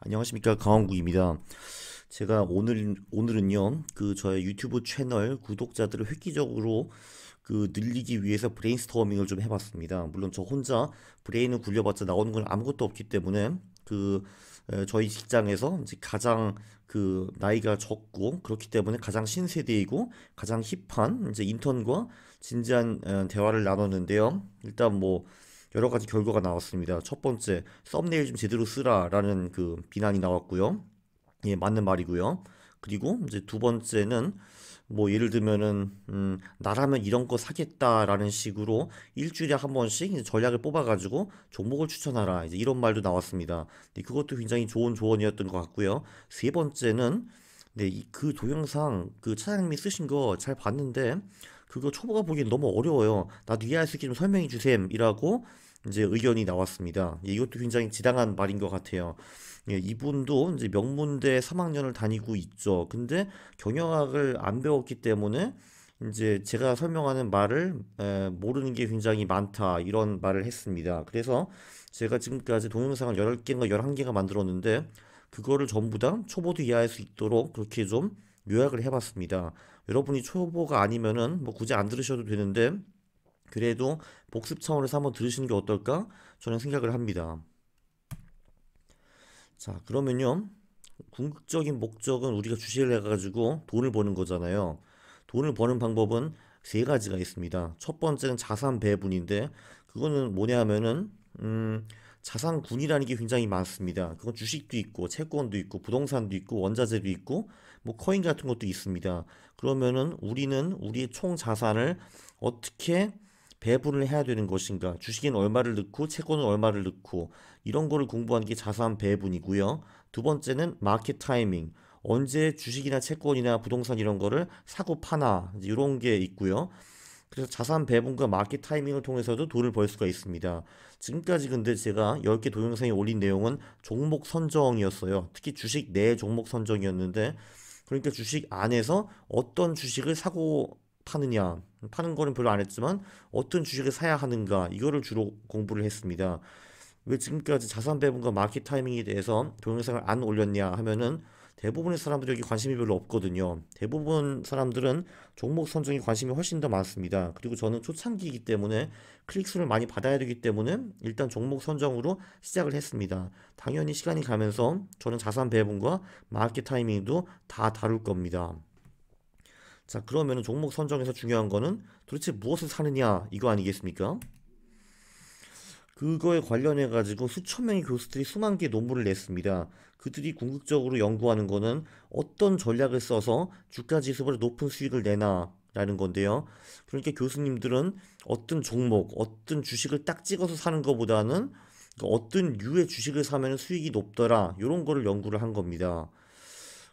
안녕하십니까 강원국입니다 제가 오늘 오늘은요 그 저의 유튜브 채널 구독자들을 획기적으로 그 늘리기 위해서 브레인스토밍을 좀 해봤습니다. 물론 저 혼자 브레인을 굴려봤자 나오는 건 아무것도 없기 때문에 그 저희 직장에서 이제 가장 그 나이가 적고 그렇기 때문에 가장 신세대이고 가장 힙한 이제 인턴과 진지한 대화를 나눴는데요. 일단 뭐 여러 가지 결과가 나왔습니다. 첫 번째, 썸네일 좀 제대로 쓰라라는 그 비난이 나왔고요. 예, 맞는 말이고요. 그리고 이제 두 번째는 뭐 예를 들면은 음, 나라면 이런 거 사겠다라는 식으로 일주일에 한 번씩 전략을 뽑아가지고 종목을 추천하라 이제 이런 말도 나왔습니다. 네, 그것도 굉장히 좋은 조언이었던 것 같고요. 세 번째는 네, 그 동영상 그 차장님이 쓰신 거 잘 봤는데 그거 초보가 보기엔 너무 어려워요. 나도 이해할 수 있게 좀 설명해 주셈. 이라고 이제 의견이 나왔습니다. 예, 이것도 굉장히 지당한 말인 것 같아요. 예, 이분도 이제 명문대 3학년을 다니고 있죠. 근데 경영학을 안 배웠기 때문에 이제 제가 설명하는 말을 모르는 게 굉장히 많다 이런 말을 했습니다. 그래서 제가 지금까지 동영상을 10개인가 11개가 만들었는데 그거를 전부 다 초보도 이해할 수 있도록 그렇게 좀 요약을 해봤습니다. 여러분이 초보가 아니면은 뭐 굳이 안 들으셔도 되는데 그래도 복습 차원에서 한번 들으시는 게 어떨까 저는 생각을 합니다. 자 그러면요 궁극적인 목적은 우리가 주식을 해가지고 돈을 버는 거잖아요. 돈을 버는 방법은 세 가지가 있습니다. 첫 번째는 자산 배분인데 그거는 뭐냐 하면은 음, 자산군이라는 게 굉장히 많습니다. 그건 주식도 있고 채권도 있고 부동산도 있고 원자재도 있고 뭐 코인 같은 것도 있습니다. 그러면은 우리는 우리의 총 자산을 어떻게 배분을 해야 되는 것인가? 주식엔 얼마를 넣고 채권은 얼마를 넣고 이런 거를 공부하는 게 자산 배분이고요. 두 번째는 마켓 타이밍. 언제 주식이나 채권이나 부동산 이런 거를 사고 파나 이런 게 있고요. 그래서 자산 배분과 마켓 타이밍을 통해서도 돈을 벌 수가 있습니다. 지금까지 근데 제가 10개 동영상에 올린 내용은 종목 선정이었어요. 특히 주식 내 종목 선정이었는데 그러니까 주식 안에서 어떤 주식을 사고 파느냐 파는 거는 별로 안 했지만 어떤 주식을 사야 하는가 이거를 주로 공부를 했습니다. 왜 지금까지 자산 배분과 마켓 타이밍에 대해서 동영상을 안 올렸냐 하면은 대부분의 사람들에게 관심이 별로 없거든요. 대부분 사람들은 종목 선정에 관심이 훨씬 더 많습니다. 그리고 저는 초창기이기 때문에 클릭수를 많이 받아야 되기 때문에 일단 종목 선정으로 시작을 했습니다. 당연히 시간이 가면서 저는 자산 배분과 마켓 타이밍도 다 다룰 겁니다. 자, 그러면 종목 선정에서 중요한 거는 도대체 무엇을 사느냐 이거 아니겠습니까? 그거에 관련해 가지고 수천 명의 교수들이 수만 개의 논문을 냈습니다. 그들이 궁극적으로 연구하는 거는 어떤 전략을 써서 주가 지수보다 높은 수익을 내나 라는 건데요. 그러니까 교수님들은 어떤 종목, 어떤 주식을 딱 찍어서 사는 것보다는 그 어떤 유의 주식을 사면 수익이 높더라 이런 거를 연구를 한 겁니다.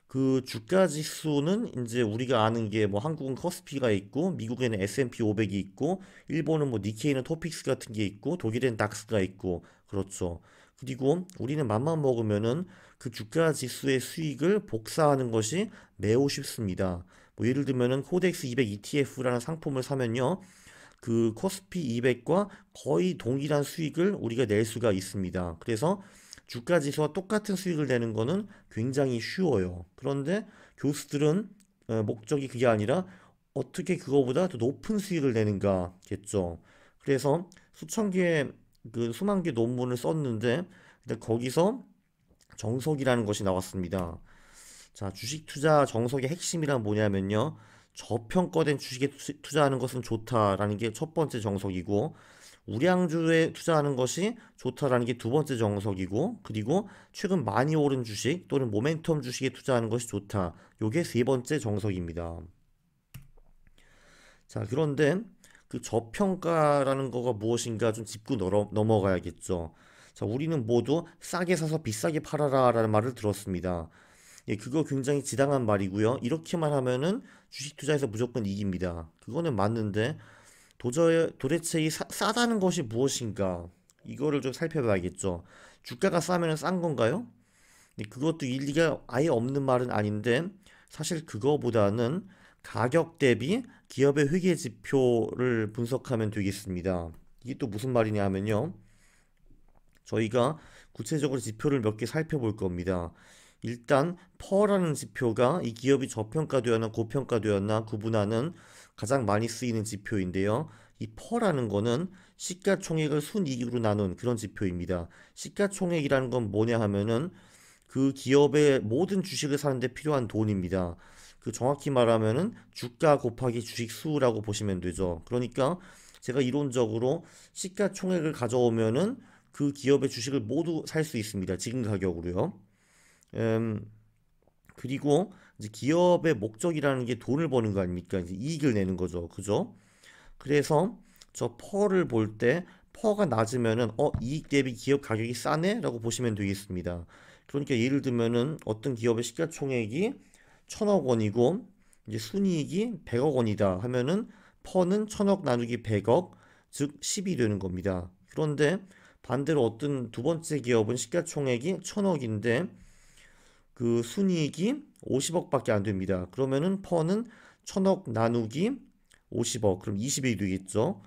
그 주가 지수는 이제 우리가 아는 게 뭐 한국은 커스피가 있고 미국에는 S&P 500이 있고 일본은 뭐 니케이는 토픽스 같은 게 있고 독일에는 닥스가 있고 그렇죠. 그리고 우리는 맘만 먹으면은 그 주가 지수의 수익을 복사하는 것이 매우 쉽습니다. 뭐 예를 들면은 코덱스 200 ETF라는 상품을 사면요. 그 코스피 200과 거의 동일한 수익을 우리가 낼 수가 있습니다. 그래서 주가 지수와 똑같은 수익을 내는 거는 굉장히 쉬워요. 그런데 교수들은 어, 목적이 그게 아니라 어떻게 그거보다 더 높은 수익을 내는가겠죠. 그래서 수천 개의 그 수만 개 논문을 썼는데 근데 거기서 정석이라는 것이 나왔습니다. 자, 주식 투자 정석의 핵심이란 뭐냐면요. 저평가된 주식에 투자하는 것은 좋다라는 게 첫 번째 정석이고 우량주에 투자하는 것이 좋다라는 게 두 번째 정석이고 그리고 최근 많이 오른 주식 또는 모멘텀 주식에 투자하는 것이 좋다. 요게 세 번째 정석입니다. 자, 그런데 그 저평가라는 거가 무엇인가 좀 짚고 넘어, 넘어가야겠죠. 자, 우리는 모두 싸게 사서 비싸게 팔아라라는 말을 들었습니다. 예, 그거 굉장히 지당한 말이고요. 이렇게만 하면은 주식 투자에서 무조건 이깁니다. 그거는 맞는데 도저히 도대체 이 사, 싸다는 것이 무엇인가 이거를 좀 살펴봐야겠죠. 주가가 싸면 싼 건가요? 예, 그것도 일리가 아예 없는 말은 아닌데 사실 그거보다는 가격 대비 기업의 회계 지표를 분석하면 되겠습니다. 이게 또 무슨 말이냐 하면요. 저희가 구체적으로 지표를 몇 개 살펴볼 겁니다. 일단 퍼라는 지표가 이 기업이 저평가되었나 고평가되었나 구분하는 가장 많이 쓰이는 지표인데요. 이 퍼라는 거는 시가총액을 순이익으로 나눈 그런 지표입니다. 시가총액이라는 건 뭐냐 하면은 그 기업의 모든 주식을 사는데 필요한 돈입니다. 그 정확히 말하면은 주가 곱하기 주식 수라고 보시면 되죠. 그러니까 제가 이론적으로 시가총액을 가져오면은 그 기업의 주식을 모두 살 수 있습니다. 지금 가격으로요. 음, 그리고 이제 기업의 목적이라는 게 돈을 버는 거 아닙니까? 이제 이익을 내는 거죠. 그죠? 그래서 저 퍼를 볼 때 퍼가 낮으면은 어 이익 대비 기업 가격이 싸네라고 보시면 되겠습니다. 그러니까 예를 들면은 어떤 기업의 시가총액이 천억 원이고 이제 순이익이 100억 원이다 하면은 퍼는 천억 나누기 100억 즉 10이 되는 겁니다. 그런데 반대로 어떤 두 번째 기업은 시가총액이 천억인데 그 순이익이 50억밖에 안 됩니다. 그러면은 퍼는 천억 나누기 50억 그럼 20이 되겠죠.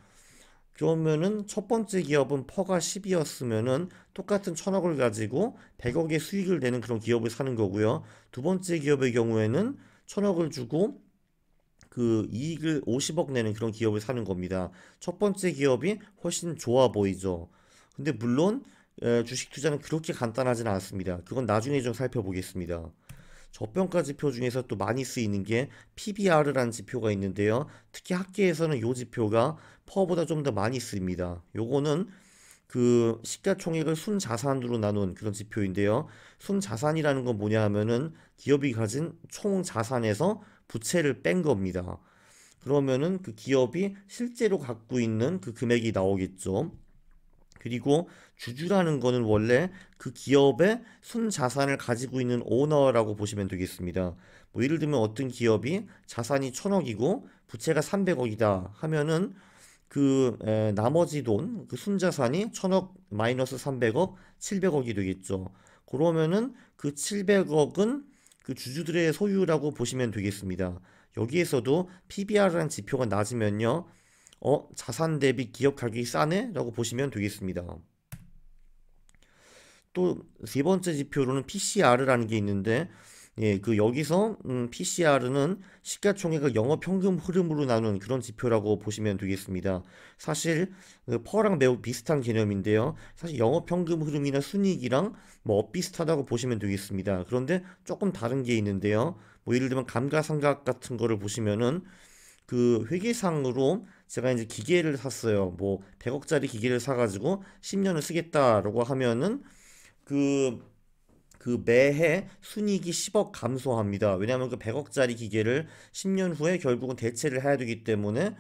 그러면은 첫 번째 기업은 퍼가 10이었으면은 똑같은 천억을 가지고 100억의 수익을 내는 그런 기업을 사는 거고요. 두 번째 기업의 경우에는 천억을 주고 그 이익을 50억 내는 그런 기업을 사는 겁니다. 첫 번째 기업이 훨씬 좋아 보이죠. 근데 물론 주식 투자는 그렇게 간단하지는 않습니다. 그건 나중에 좀 살펴보겠습니다. 저평가 지표 중에서 또 많이 쓰이는 게 p b r 라는 지표가 있는데요. 특히 학계에서는 요 지표가 퍼보다 좀 더 많이 쓰입니다. 요거는 그 시가총액을 순자산으로 나눈 그런 지표인데요. 순자산이라는 건 뭐냐 하면은 기업이 가진 총 자산에서 부채를 뺀 겁니다. 그러면은 그 기업이 실제로 갖고 있는 그 금액이 나오겠죠. 그리고 주주라는 거는 원래 그 기업의 순자산을 가지고 있는 오너라고 보시면 되겠습니다. 뭐 예를 들면 어떤 기업이 자산이 천억이고 부채가 3 0 0억이다 하면은 그 에, 나머지 돈, 그 순자산이 천억 마이너스 3 0 0억7 0 0억이 되겠죠. 그러면은 그7 0 0억은그 주주들의 소유라고 보시면 되겠습니다. 여기에서도 PBR이라는 지표가 낮으면요. 어, 자산 대비 기업 가격이 싸네? 라고 보시면 되겠습니다. 또세 번째 지표로는 PCR이라는 게 있는데 예, 그 여기서 음, PCR은 시가총액을 영업 평균 흐름으로 나눈 그런 지표라고 보시면 되겠습니다. 사실 그 퍼랑 매우 비슷한 개념인데요. 사실 영업 평균 흐름이나 순이익이랑 뭐 비슷하다고 보시면 되겠습니다. 그런데 조금 다른 게 있는데요. 뭐 예를 들면 감가상각 같은 거를 보시면은 그 회계상으로 제가 이제 기계를 샀어요. 뭐 100억짜리 기계를 사가지고 10년을 쓰겠다라고 하면은 그, 그 매해 순이익이 10억 감소합니다. 왜냐하면 그 100억짜리 기계를 10년 후에 결국은 대체를 해야 되기 때문에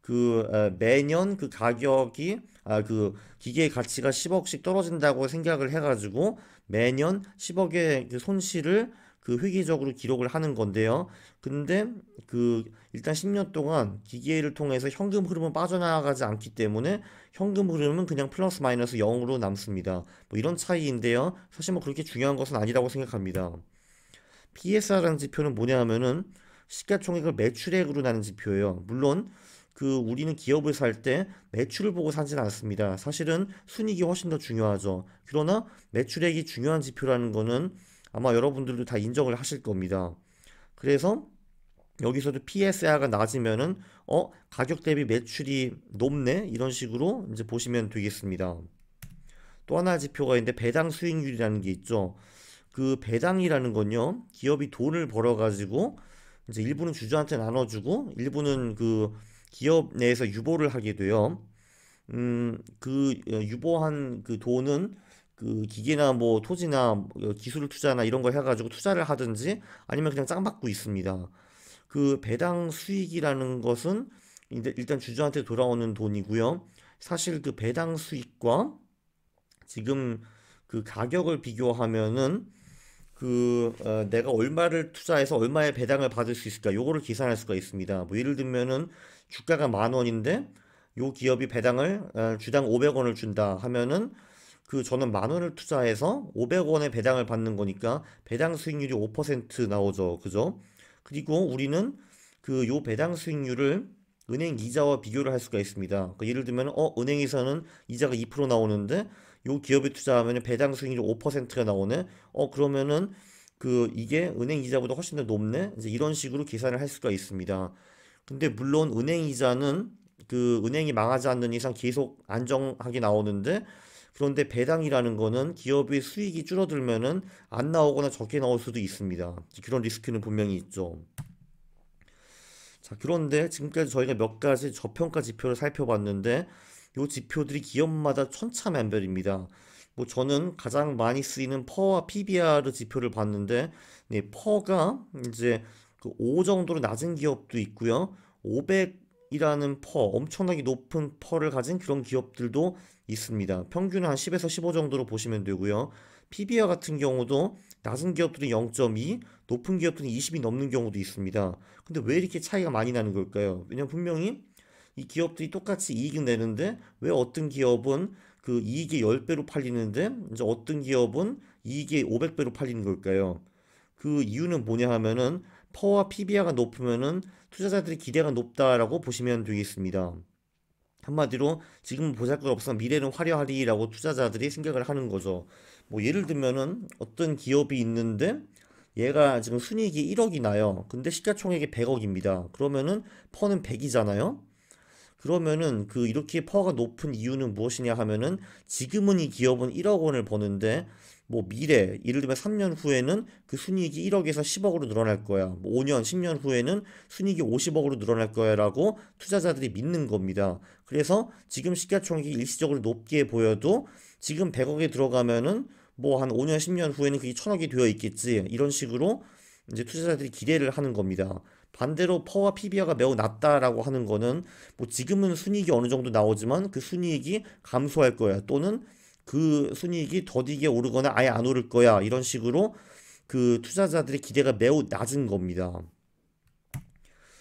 그 어, 매년 그 가격이 아 그 기계의 가치가 10억씩 떨어진다고 생각을 해가지고 매년 10억의 그 손실을 그 회계적으로 기록을 하는 건데요. 근데 그 일단 10년 동안 기계를 통해서 현금 흐름은 빠져나가지 않기 때문에 현금 흐름은 그냥 플러스 마이너스 0으로 남습니다. 뭐 이런 차이인데요. 사실 뭐 그렇게 중요한 것은 아니라고 생각합니다. p s r 라는 지표는 뭐냐 하면은 시가총액을 매출액으로 나는 지표예요. 물론 그 우리는 기업을 살 때 매출을 보고 사진 않습니다. 사실은 순익이 훨씬 더 중요하죠. 그러나 매출액이 중요한 지표라는 거는 아마 여러분들도 다 인정을 하실 겁니다. 그래서 여기서도 PSR가 낮으면은 어 가격 대비 매출이 높네 이런 식으로 이제 보시면 되겠습니다. 또 하나 지표가 있는데 배당 수익률이라는 게 있죠. 그 배당이라는 건요 기업이 돈을 벌어 가지고 이제 일부는 주주한테 나눠주고 일부는 그 기업 내에서 유보를 하게 돼요. 음그 어, 유보한 그 돈은 그 기계나 뭐 토지나 뭐 기술 을 투자나 이런 걸 해가지고 투자를 하든지 아니면 그냥 짱 받고 있습니다. 그 배당 수익이라는 것은 일단 주주한테 돌아오는 돈이고요. 사실 그 배당 수익과 지금 그 가격을 비교하면은 그 어, 내가 얼마를 투자해서 얼마의 배당을 받을 수 있을까 요거를 계산할 수가 있습니다. 뭐 예를 들면은 주가가 만 원인데 요 기업이 배당을 어, 주당 500원을 준다 하면은 그 저는 만 원을 투자해서 500원의 배당을 받는 거니까 배당 수익률이 5% 나오죠. 그죠? 그리고 우리는 그 요 배당 수익률을 은행 이자와 비교를 할 수가 있습니다. 그러니까 예를 들면 어 은행에서는 이자가 2% 나오는데 요 기업에 투자하면 배당 수익률 이 5%가 나오네. 어 그러면은 그 이게 은행 이자보다 훨씬 더 높네. 이제 이런 식으로 계산을 할 수가 있습니다. 근데 물론 은행 이자는 그 은행이 망하지 않는 이상 계속 안정하게 나오는데 그런데 배당이라는 거는 기업의 수익이 줄어들면은 안 나오거나 적게 나올 수도 있습니다. 그런 리스크는 분명히 있죠. 자, 그런데 지금까지 저희가 몇 가지 저평가 지표를 살펴봤는데 이 지표들이 기업마다 천차만별입니다. 뭐 저는 가장 많이 쓰이는 퍼와 PBR 지표를 봤는데 네, 퍼가 이제 그5 정도로 낮은 기업도 있고요. 500 이라는 퍼, 엄청나게 높은 퍼를 가진 그런 기업들도 있습니다. 평균 한 10에서 15 정도로 보시면 되고요. PBR 같은 경우도 낮은 기업들은 0.2, 높은 기업들은 20이 넘는 경우도 있습니다. 근데 왜 이렇게 차이가 많이 나는 걸까요? 왜냐면 분명히 이 기업들이 똑같이 이익을 내는데 왜 어떤 기업은 그이익의 10배로 팔리는데 이제 어떤 기업은 이익의 500배로 팔리는 걸까요? 그 이유는 뭐냐 하면은 퍼와 PBR가 높으면은 투자자들의 기대가 높다라고 보시면 되겠습니다. 한마디로 지금 보잘것없어 미래는 화려하리라고 투자자들이 생각을 하는 거죠. 뭐 예를 들면은 어떤 기업이 있는데 얘가 지금 순이익이 1억이 나요. 근데 시가총액이 100억입니다. 그러면은 퍼는 100이잖아요. 그러면은 그 이렇게 파워가 높은 이유는 무엇이냐 하면은 지금은 이 기업은 1억 원을 버는데 뭐 미래 예를 들면 3년 후에는 그 순이익이 1억에서 10억으로 늘어날 거야. 뭐 5년, 10년 후에는 순이익이 50억으로 늘어날 거야라고 투자자들이 믿는 겁니다. 그래서 지금 시가총액이 일시적으로 높게 보여도 지금 100억에 들어가면은 뭐 한 5년, 10년 후에는 그게 1000억이 되어 있겠지. 이런 식으로 이제 투자자들이 기대를 하는 겁니다. 반대로 퍼와 피비아가 매우 낮다라고 하는 거는 뭐 지금은 순이익이 어느 정도 나오지만 그 순이익이 감소할 거야 또는 그 순이익이 더디게 오르거나 아예 안 오를 거야 이런 식으로 그 투자자들의 기대가 매우 낮은 겁니다.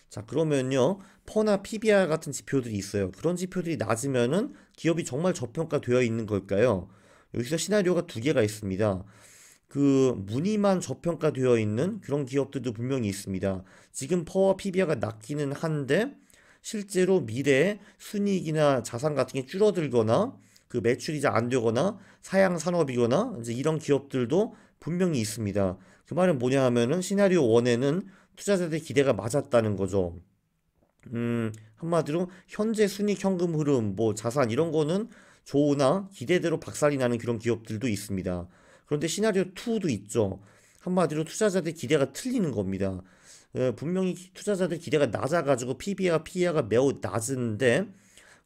자 그러면요 퍼나 PBR 같은 지표들이 있어요. 그런 지표들이 낮으면은 기업이 정말 저평가되어 있는 걸까요? 여기서 시나리오가 두 개가 있습니다. 그 무늬만 저평가되어 있는 그런 기업들도 분명히 있습니다. 지금 퍼와 피비아가 낮기는 한데 실제로 미래에 순이익이나 자산 같은 게 줄어들거나 그 매출이 잘안 되거나 사양 산업이거나 이제 이런 기업들도 분명히 있습니다. 그 말은 뭐냐 하면은 시나리오 1에는 투자자들의 기대가 맞았다는 거죠. 음, 한마디로 현재 순익 현금 흐름, 뭐 자산 이런 거는 조나 기대대로 박살이 나는 그런 기업들도 있습니다. 그런데 시나리오 2도 있죠. 한마디로 투자자들 기대가 틀리는 겁니다. 어, 분명히 투자자들 기대가 낮아가지고 PB와 PER가 매우 낮은데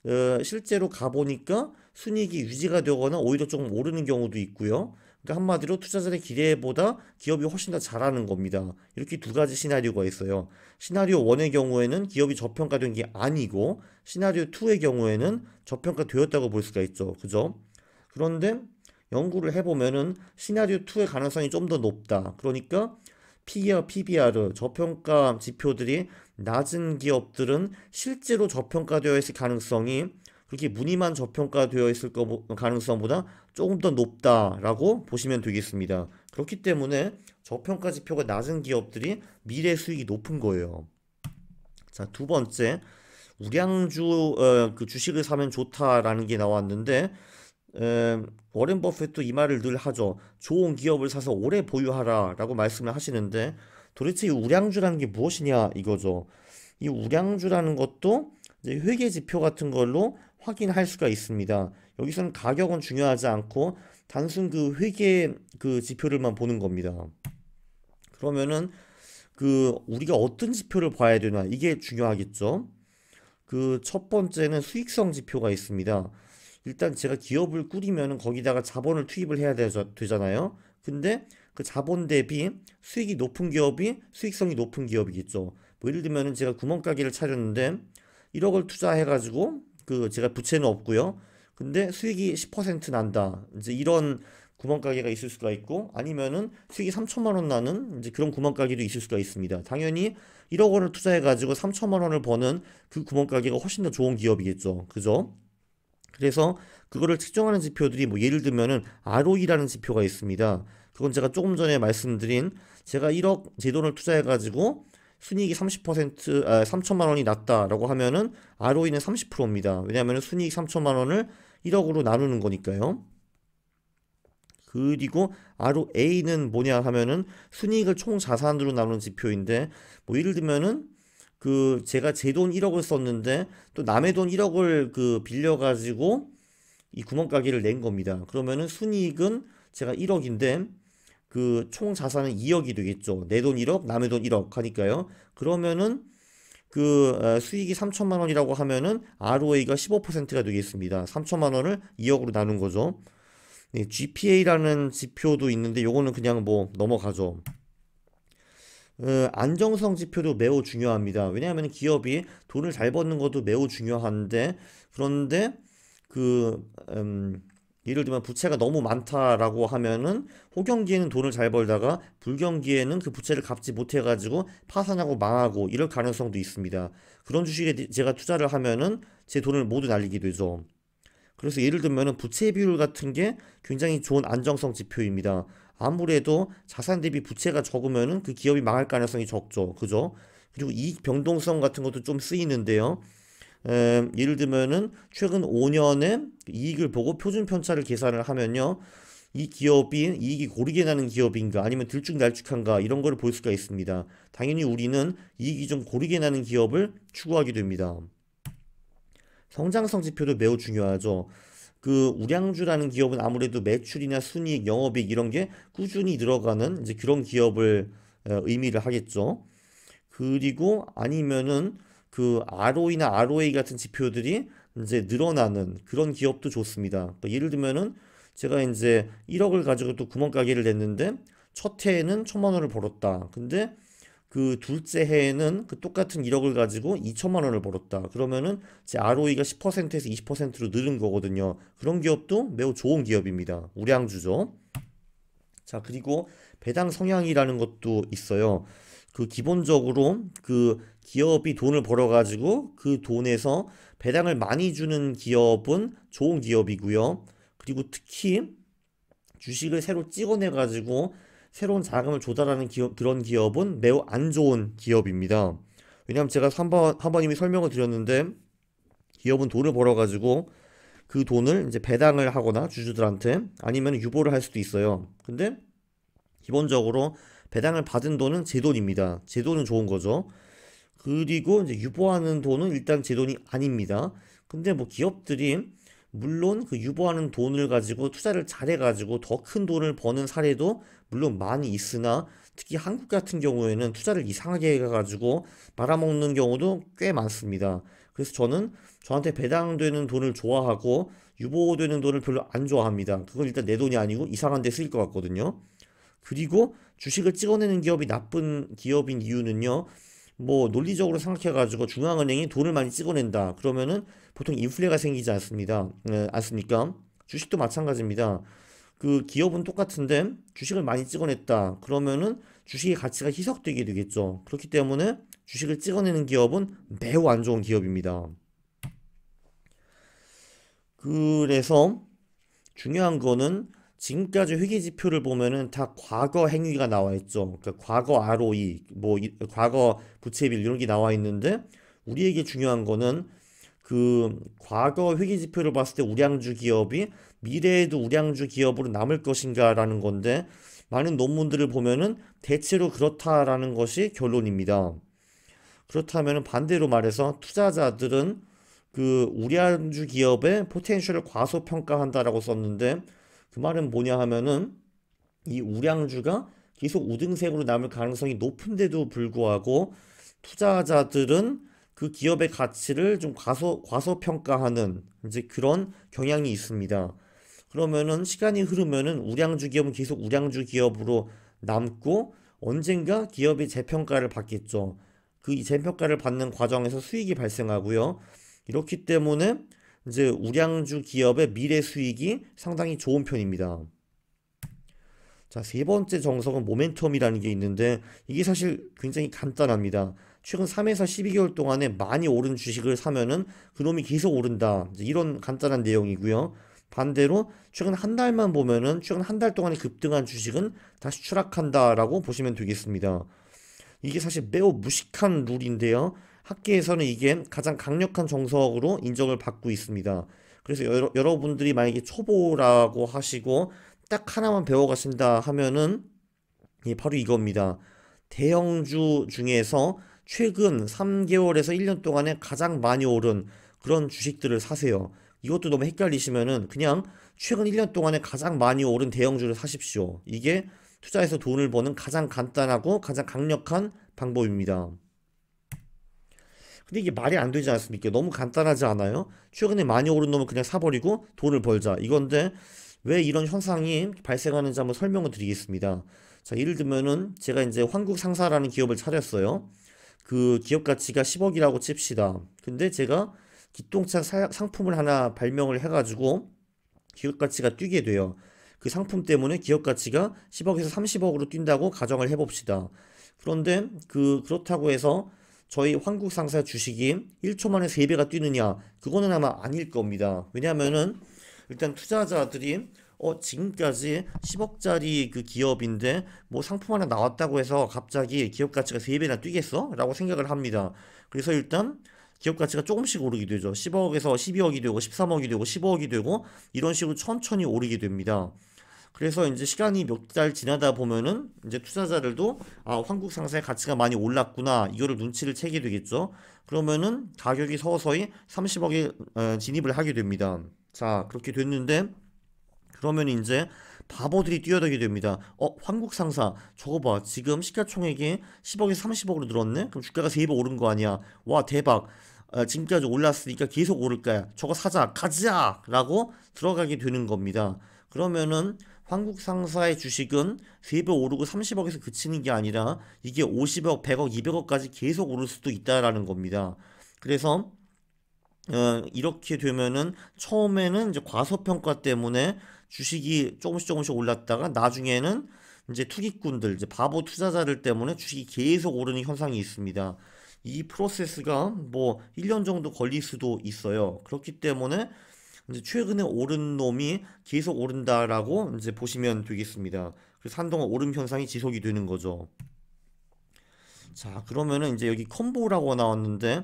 어, 실제로 가보니까 순이익이 유지가 되거나 오히려 조금 오르는 경우도 있고요. 그러니까 한마디로 투자자의 기대보다 기업이 훨씬 더 잘하는 겁니다. 이렇게 두 가지 시나리오가 있어요. 시나리오 1의 경우에는 기업이 저평가된 게 아니고 시나리오 2의 경우에는 저평가되었다고 볼 수가 있죠. 그죠? 그런데 연구를 해보면은 시나리오 2의 가능성이 좀 더 높다. 그러니까 PER, PBR, 저평가 지표들이 낮은 기업들은 실제로 저평가되어 있을 가능성이 그렇게 무늬만 저평가되어 있을 거, 가능성보다 조금 더 높다라고 보시면 되겠습니다. 그렇기 때문에 저평가 지표가 낮은 기업들이 미래 수익이 높은 거예요. 자, 두 번째. 우량주 어, 그 주식을 사면 좋다라는 게 나왔는데 음, 워렌 버핏도 이 말을 늘 하죠. 좋은 기업을 사서 오래 보유하라라고 말씀을 하시는데 도대체 이 우량주라는 게 무엇이냐 이거죠. 이 우량주라는 것도 회계 지표 같은 걸로 확인할 수가 있습니다. 여기서는 가격은 중요하지 않고 단순 그 회계 그 지표를만 보는 겁니다. 그러면은 그 우리가 어떤 지표를 봐야 되나 이게 중요하겠죠. 그 첫 번째는 수익성 지표가 있습니다. 일단 제가 기업을 꾸리면 거기다가 자본을 투입을 해야 되잖아요. 근데 그 자본 대비 수익이 높은 기업이 수익성이 높은 기업이겠죠. 뭐 예를 들면 제가 구멍가게를 차렸는데 1억을 투자해가지고 그 제가 부채는 없고요. 근데 수익이 10% 난다. 이제 이런 구멍가게가 있을 수가 있고 아니면은 수익이 3천만 원 나는 이제 그런 구멍가게도 있을 수가 있습니다. 당연히 1억 원을 투자해 가지고 3천만 원을 버는 그 구멍가게가 훨씬 더 좋은 기업이겠죠. 그죠? 그래서 그거를 측정하는 지표들이 뭐 예를 들면은 ROE라는 지표가 있습니다. 그건 제가 조금 전에 말씀드린 제가 1억 제 돈을 투자해 가지고 순이익이 30% 아, 3천만 원이 났다라고 하면은 ROE는 30%입니다. 왜냐하면 순이익 3천만 원을 1억으로 나누는 거니까요. 그리고 ROA는 뭐냐 하면은 순이익을 총 자산으로 나누는 지표인데 뭐 예를 들면은 그 제가 제 돈 1억을 썼는데 또 남의 돈 1억을 그 빌려가지고 이 구멍가게를 낸 겁니다. 그러면은 순이익은 제가 1억인데 그 총 자산은 2억이 되겠죠. 내 돈 1억, 남의 돈 1억 하니까요. 그러면은 그 어, 수익이 3천만 원이라고 하면은 ROA가 15%가 되겠습니다. 3천만 원을 2억으로 나눈 거죠. 네, GPA라는 지표도 있는데 요거는 그냥 뭐 넘어가죠. 어, 안정성 지표도 매우 중요합니다. 왜냐하면 기업이 돈을 잘 버는 것도 매우 중요한데 그런데 그 음, 예를 들면 부채가 너무 많다라고 하면은 호경기에는 돈을 잘 벌다가 불경기에는 그 부채를 갚지 못해가지고 파산하고 망하고 이럴 가능성도 있습니다. 그런 주식에 제가 투자를 하면은 제 돈을 모두 날리게 되죠. 그래서 예를 들면은 부채 비율 같은 게 굉장히 좋은 안정성 지표입니다. 아무래도 자산 대비 부채가 적으면은 그 기업이 망할 가능성이 적죠. 그죠? 그리고 이익 변동성 같은 것도 좀 쓰이는데요. 음, 예를 들면은 최근 5년의 이익을 보고 표준 편차를 계산을 하면요. 이 기업이 이익이 고르게 나는 기업인가 아니면 들쭉날쭉한가 이런 걸 볼 수가 있습니다. 당연히 우리는 이익이 좀 고르게 나는 기업을 추구하게 됩니다. 성장성 지표도 매우 중요하죠. 그 우량주라는 기업은 아무래도 매출이나 순이익, 영업이익 이런 게 꾸준히 들어가는 이제 그런 기업을 의미를 하겠죠. 그리고 아니면은 그 ROE나 ROA 같은 지표들이 이제 늘어나는 그런 기업도 좋습니다. 그러니까 예를 들면은 제가 이제 1억을 가지고 또 구멍가게를 냈는데 첫 해에는 천만 원을 벌었다. 근데 그 둘째 해에는 그 똑같은 1억을 가지고 2천만 원을 벌었다. 그러면은 제 ROE가 10%에서 20%로 늘은 거거든요. 그런 기업도 매우 좋은 기업입니다. 우량주죠. 자, 그리고 배당 성향이라는 것도 있어요. 그 기본적으로 그 기업이 돈을 벌어가지고 그 돈에서 배당을 많이 주는 기업은 좋은 기업이고요. 그리고 특히 주식을 새로 찍어내가지고 새로운 자금을 조달하는 기업, 그런 기업은 매우 안 좋은 기업입니다. 왜냐하면 제가 한번 한번 이미 설명을 드렸는데 기업은 돈을 벌어가지고 그 돈을 이제 배당을 하거나 주주들한테 아니면 유보를 할 수도 있어요. 근데 기본적으로 배당을 받은 돈은 제 돈입니다. 제 돈은 좋은 거죠. 그리고 이제 유보하는 돈은 일단 제 돈이 아닙니다. 근데 뭐 기업들이 물론 그 유보하는 돈을 가지고 투자를 잘해가지고 더 큰 돈을 버는 사례도 물론 많이 있으나 특히 한국 같은 경우에는 투자를 이상하게 해가지고 말아먹는 경우도 꽤 많습니다. 그래서 저는 저한테 배당되는 돈을 좋아하고 유보되는 돈을 별로 안 좋아합니다. 그건 일단 내 돈이 아니고 이상한 데 쓰일 것 같거든요. 그리고 주식을 찍어내는 기업이 나쁜 기업인 이유는요. 뭐 논리적으로 생각해가지고 중앙은행이 돈을 많이 찍어낸다. 그러면은 보통 인플레가 생기지 않습니다. 네, 않습니까? 주식도 마찬가지입니다. 그 기업은 똑같은데 주식을 많이 찍어냈다. 그러면은 주식의 가치가 희석되게 되겠죠. 그렇기 때문에 주식을 찍어내는 기업은 매우 안 좋은 기업입니다. 그래서 중요한 거는 지금까지 회계 지표를 보면은 다 과거 행위가 나와 있죠. 그러니까 과거 ROE, 뭐 과거 부채비 율 이런 게 나와 있는데 우리에게 중요한 거는 그 과거 회계 지표를 봤을 때 우량주 기업이 미래에도 우량주 기업으로 남을 것인가라는 건데 많은 논문들을 보면은 대체로 그렇다라는 것이 결론입니다. 그렇다면 반대로 말해서 투자자들은 그 우량주 기업의 포텐셜을 과소평가한다라고 썼는데 그 말은 뭐냐 하면은 이 우량주가 계속 우등생으로 남을 가능성이 높은데도 불구하고 투자자들은 그 기업의 가치를 좀 과소, 과소평가하는 이제 그런 경향이 있습니다. 그러면은 시간이 흐르면은 우량주 기업은 계속 우량주 기업으로 남고 언젠가 기업이 재평가를 받겠죠. 그 재평가를 받는 과정에서 수익이 발생하고요. 이렇기 때문에 이제 우량주 기업의 미래 수익이 상당히 좋은 편입니다. 자, 세 번째 정석은 모멘텀이라는 게 있는데 이게 사실 굉장히 간단합니다. 최근 3에서 12개월 동안에 많이 오른 주식을 사면은 그놈이 계속 오른다. 이런 간단한 내용이고요. 반대로 최근 한 달만 보면은 최근 한 달 동안에 급등한 주식은 다시 추락한다라고 보시면 되겠습니다. 이게 사실 매우 무식한 룰인데요. 학계에서는 이게 가장 강력한 정석으로 인정을 받고 있습니다. 그래서 여러, 여러분들이 만약에 초보라고 하시고 딱 하나만 배워가신다 하면은 예, 바로 이겁니다. 대형주 중에서 최근 3개월에서 1년 동안에 가장 많이 오른 그런 주식들을 사세요. 이것도 너무 헷갈리시면은 그냥 최근 1년 동안에 가장 많이 오른 대형주를 사십시오. 이게 투자해서 돈을 버는 가장 간단하고 가장 강력한 방법입니다. 근데 이게 말이 안 되지 않습니까? 너무 간단하지 않아요? 최근에 많이 오른 놈은 그냥 사버리고 돈을 벌자. 이건데 왜 이런 현상이 발생하는지 한번 설명을 드리겠습니다. 자, 예를 들면은 제가 이제 황국 상사라는 기업을 차렸어요. 그 기업 가치가 10억이라고 칩시다. 근데 제가 기똥차 사, 상품을 하나 발명을 해가지고 기업 가치가 뛰게 돼요. 그 상품 때문에 기업 가치가 10억에서 30억으로 뛴다고 가정을 해봅시다. 그런데 그 그렇다고 해서 저희 환국 상사 주식이 1초 만에 3배가 뛰느냐? 그거는 아마 아닐 겁니다. 왜냐하면은 일단 투자자들이 어, 지금까지 10억짜리 그 기업인데 뭐 상품 하나 나왔다고 해서 갑자기 기업 가치가 3배나 뛰겠어? 라고 생각을 합니다. 그래서 일단 기업 가치가 조금씩 오르게 되죠. 10억에서 12억이 되고 13억이 되고 15억이 되고 이런 식으로 천천히 오르게 됩니다. 그래서 이제 시간이 몇 달 지나다 보면은 이제 투자자들도 아 한국 상사의 가치가 많이 올랐구나 이거를 눈치를 채게 되겠죠. 그러면은 가격이 서서히 30억에 어, 진입을 하게 됩니다. 자 그렇게 됐는데 그러면 이제 바보들이 뛰어들게 됩니다. 어, 한국 상사 저거 봐. 지금 시가총액이 10억에서 30억으로 늘었네. 그럼 주가가 3배 오른 거 아니야. 와, 대박. 아, 지금까지 올랐으니까 계속 오를 거야. 저거 사자. 가자. 라고 들어가게 되는 겁니다. 그러면은 한국 상사의 주식은 3배 오르고 30억에서 그치는 게 아니라 이게 50억, 100억, 200억까지 계속 오를 수도 있다라는 겁니다. 그래서 어, 이렇게 되면은 처음에는 이제 과소평가 때문에 주식이 조금씩 조금씩 올랐다가 나중에는 이제 투기꾼들, 이제 바보 투자자들 때문에 주식이 계속 오르는 현상이 있습니다. 이 프로세스가 뭐 1년 정도 걸릴 수도 있어요. 그렇기 때문에 이제 최근에 오른 놈이 계속 오른다라고 이제 보시면 되겠습니다. 그래서 한동안 오름 현상이 지속이 되는 거죠. 자, 그러면은 이제 여기 콤보라고 나왔는데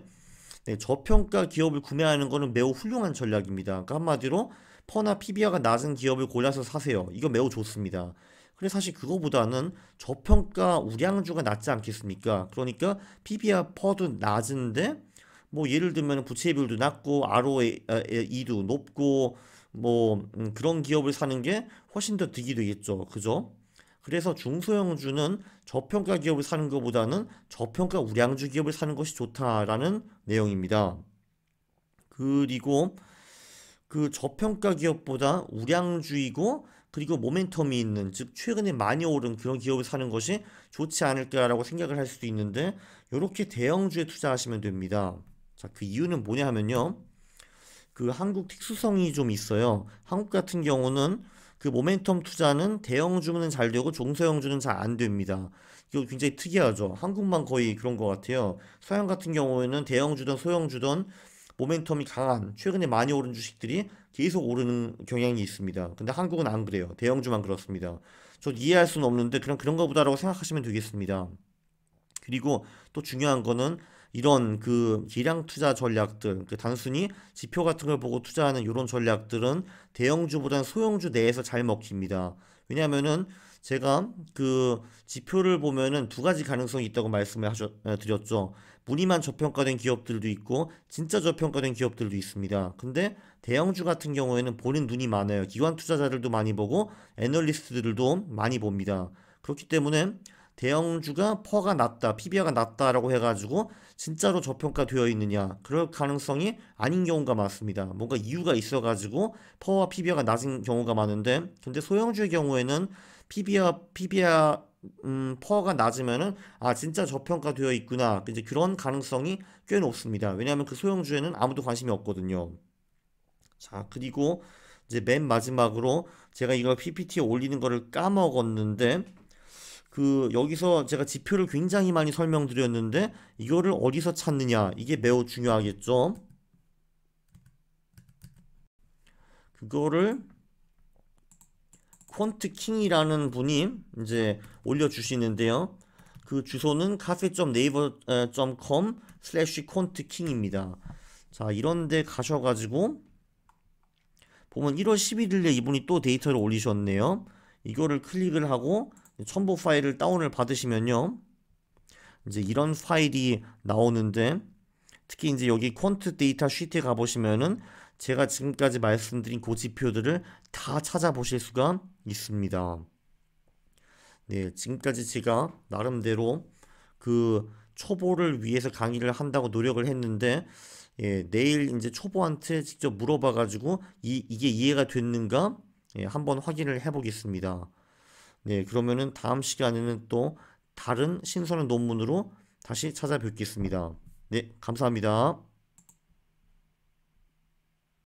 네, 저평가 기업을 구매하는 것은 매우 훌륭한 전략입니다. 그러니까 한마디로 퍼나 PBR가 낮은 기업을 골라서 사세요. 이거 매우 좋습니다. 근데 사실 그거보다는 저평가 우량주가 낮지 않겠습니까? 그러니까 PBR 퍼도 낮은데 뭐 예를 들면 부채 비율도 낮고 ROE도 높고 뭐 음, 그런 기업을 사는 게 훨씬 더 득이 되겠죠. 그죠? 그래서 중소형주는 저평가 기업을 사는 것보다는 저평가 우량주 기업을 사는 것이 좋다라는 내용입니다. 그리고 그 저평가 기업보다 우량주이고 그리고 모멘텀이 있는 즉 최근에 많이 오른 그런 기업을 사는 것이 좋지 않을까라고 생각을 할 수도 있는데 이렇게 대형주에 투자하시면 됩니다. 자그 이유는 뭐냐 하면요. 그 한국 특수성이 좀 있어요. 한국 같은 경우는 그 모멘텀 투자는 대형주문은잘 되고 종소형주는 잘 안 됩니다. 이거 굉장히 특이하죠. 한국만 거의 그런 것 같아요. 서양 같은 경우에는 대형주든 소형주든 모멘텀이 강한 최근에 많이 오른 주식들이 계속 오르는 경향이 있습니다. 근데 한국은 안 그래요. 대형주만 그렇습니다. 저 이해할 수는 없는데 그냥 그런가 보다라고 생각하시면 되겠습니다. 그리고 또 중요한 거는 이런 그 기량 투자 전략들, 그 단순히 지표 같은 걸 보고 투자하는 이런 전략들은 대형주보다는 소형주 내에서 잘 먹힙니다. 왜냐면은 제가 그 지표를 보면은 두 가지 가능성이 있다고 말씀을 하셔, 드렸죠. 무늬만 저평가된 기업들도 있고 진짜 저평가된 기업들도 있습니다. 근데 대형주 같은 경우에는 보는 눈이 많아요. 기관 투자자들도 많이 보고 애널리스트들도 많이 봅니다. 그렇기 때문에 대형주가 퍼가 낮다, PBR가 낮다라고 해가지고 진짜로 저평가되어 있느냐 그럴 가능성이 아닌 경우가 많습니다. 뭔가 이유가 있어가지고 퍼와 PBR가 낮은 경우가 많은데 근데 소형주의 경우에는 PBR, PBR 음, 퍼가 낮으면은 아 진짜 저평가되어 있구나 이제 그런 가능성이 꽤 높습니다. 왜냐하면 그 소형주에는 아무도 관심이 없거든요. 자 그리고 이제 맨 마지막으로 제가 이걸 PPT에 올리는 거를 까먹었는데 그 여기서 제가 지표를 굉장히 많이 설명드렸는데 이거를 어디서 찾느냐 이게 매우 중요하겠죠. 그거를 콘트킹이라는 분이 이제 올려주시는데요. 그 주소는 cafe.naver.com slash 콘트킹입니다. 자 이런데 가셔가지고 보면 1월 11일에 이분이 또 데이터를 올리셨네요. 이거를 클릭을 하고 첨부 파일을 다운을 받으시면요. 이제 이런 파일이 나오는데 특히 이제 여기 퀀트 데이터 시트에 가보시면은 제가 지금까지 말씀드린 그 지표들을 다 찾아보실 수가 있습니다. 네, 지금까지 제가 나름대로 그 초보를 위해서 강의를 한다고 노력을 했는데 예, 내일 이제 초보한테 직접 물어봐 가지고 이 이게 이해가 됐는가 예, 한번 확인을 해 보겠습니다. 네, 그러면은 다음 시간에는 또 다른 신선한 논문으로 다시 찾아뵙겠습니다. 네, 감사합니다.